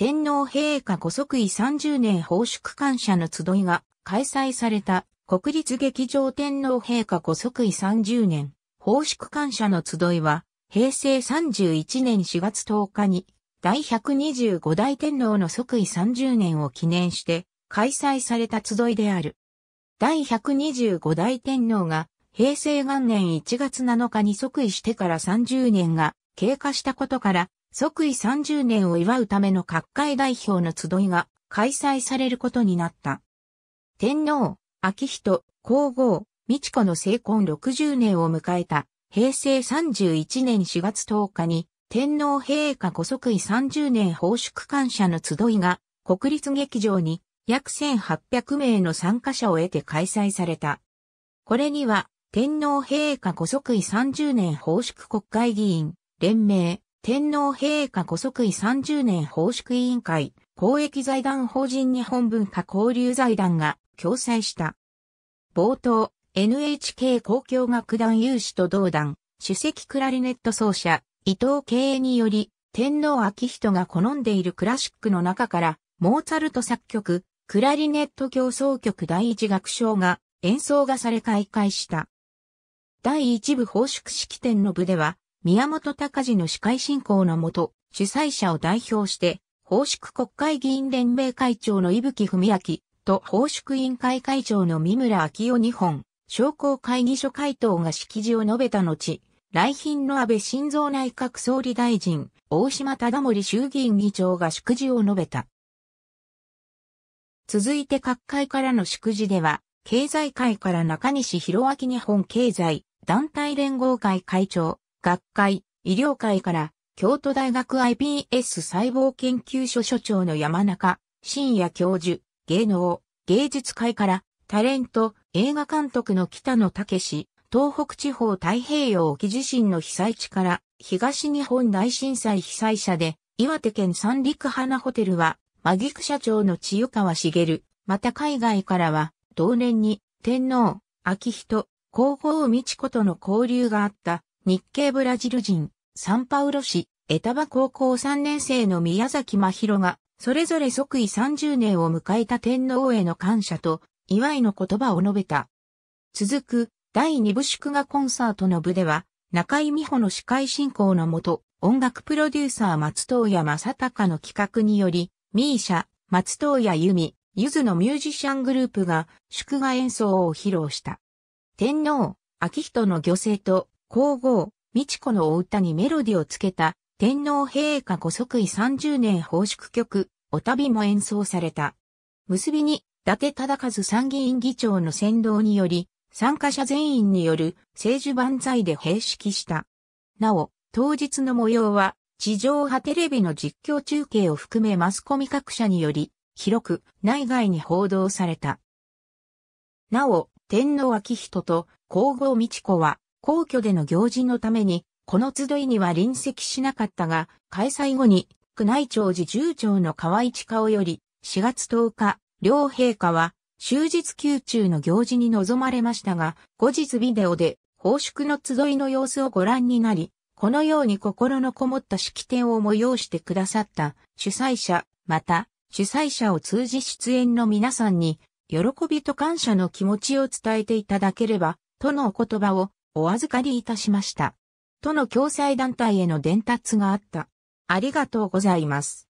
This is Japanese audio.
天皇陛下ご即位30年奉祝感謝の集いが開催された国立劇場天皇陛下ご即位30年奉祝感謝の集いは平成31年4月10日に第125代天皇の即位30年を記念して開催された集いである。第125代天皇が平成元年1月7日に即位してから30年が経過したことから即位30年を祝うための各界代表の集いが開催されることになった。天皇、昭仁、皇后、美智子の成婚60年を迎えた平成31年4月10日に天皇陛下ご即位30年奉祝感謝の集いが国立劇場に約1800名の参加者を得て開催された。これには天皇陛下ご即位30年奉祝国会議員、連盟、天皇陛下古即位30年奉祝委員会、公益財団法人日本文化交流財団が共催した。冒頭、NHK 公共楽団有志と同団、主席クラリネット奏者、伊藤慶により、天皇昭人が好んでいるクラシックの中から、モーツァルト作曲、クラリネット競奏曲第一楽章が演奏がされ開会した。第一部奉祝式典の部では、宮本隆二の司会進行のもと、主催者を代表して、法祝国会議員連盟会長の伊吹文明と法祝委員会会長の三村昭夫日本、商工会議所会頭が式辞を述べた後、来賓の安倍晋三内閣総理大臣、大島忠盛衆議院議長が祝辞を述べた。続いて各界からの祝辞では、経済界から中西博明日本経済団体連合会会長、学会、医療会から、京都大学 iPS 細胞研究所所長の山中深夜教授、芸能、芸術会から、タレント、映画監督の北野武、東北地方太平洋沖地震の被災地から、東日本大震災被災者で、岩手県三陸花ホテルは、マギク社長の千代川茂、また海外からは、同年に、天皇、昭人、皇后美智子との交流があった、日系ブラジル人、サンパウロ市、エタバ高校3年生の宮崎真宏が、それぞれ即位30年を迎えた天皇への感謝と、祝いの言葉を述べた。続く、第2部祝賀コンサートの部では、中井美穂の司会進行のもと、音楽プロデューサー松任谷正隆の企画により、ミーシャ、松任谷由美、ゆずのミュージシャングループが祝賀演奏を披露した。天皇、秋人の御性と皇后、美智子のお歌にメロディをつけた、天皇陛下ご即位30年奉祝曲、お旅も演奏された。結びに、伊達忠和参議院議長の先導により、参加者全員による政治万歳で閉式した。なお、当日の模様は、地上波テレビの実況中継を含めマスコミ各社により、広く内外に報道された。なお、天皇昭仁と皇后美智子は、皇居での行事のために、この集いには臨席しなかったが、開催後に、宮内庁寺十庁の河下顔より、4月10日、両陛下は、終日宮中の行事に臨まれましたが、後日ビデオで、報祝の集いの様子をご覧になり、このように心のこもった式典を催してくださった主催者、また主催者を通じ出演の皆さんに、喜びと感謝の気持ちを伝えていただければ、とのお言葉をお預かりいたしました。との共済団体への伝達があった。ありがとうございます。